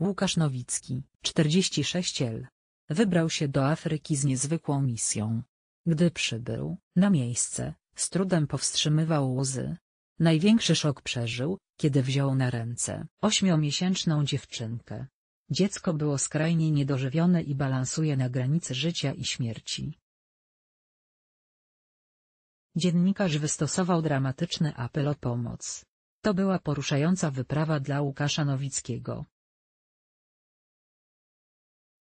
Łukasz Nowicki, 46 L. Wybrał się do Afryki z niezwykłą misją. Gdy przybył, na miejsce, z trudem powstrzymywał łzy. Największy szok przeżył, kiedy wziął na ręce ośmiomiesięczną dziewczynkę. Dziecko było skrajnie niedożywione i balansuje na granicy życia i śmierci. Dziennikarz wystosował dramatyczny apel o pomoc. To była poruszająca wyprawa dla Łukasza Nowickiego,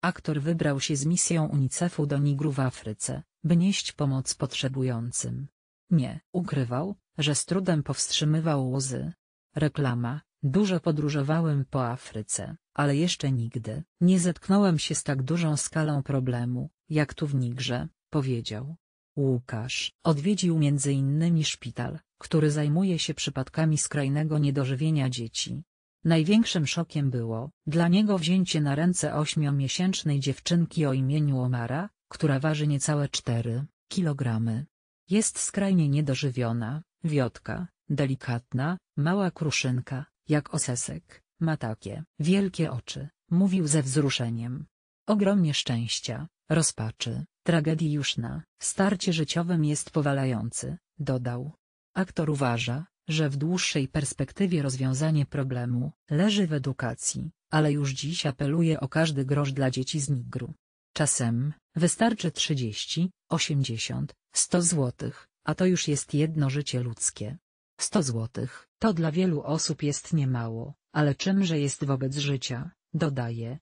Aktor wybrał się z misją UNICEF-u do Nigru w Afryce, by nieść pomoc potrzebującym. Nie ukrywał, że z trudem powstrzymywał łzy. Reklama Dużo podróżowałem po Afryce, ale jeszcze nigdy nie zetknąłem się z tak dużą skalą problemu, jak tu w Nigrze, powiedział. Łukasz odwiedził między innymi szpital, który zajmuje się przypadkami skrajnego niedożywienia dzieci. Największym szokiem było dla niego wzięcie na ręce ośmiomiesięcznej dziewczynki o imieniu Omara, która waży niecałe 4 kilogramy. Jest skrajnie niedożywiona, wiotka, delikatna, mała kruszynka, jak osesek, ma takie wielkie oczy, mówił ze wzruszeniem. Ogromnie szczęścia, rozpaczy, tragedii już na starcie życiowym jest powalający, dodał. Aktor uważa, że w dłuższej perspektywie rozwiązanie problemu leży w edukacji, ale już dziś apeluje o każdy grosz dla dzieci z Nigru. Czasem wystarczy 30, 80, 100 złotych, a to już jest jedno życie ludzkie. 100 złotych to dla wielu osób jest niemało, ale czymże jest wobec życia, dodaje.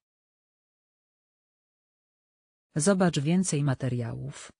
Zobacz więcej materiałów.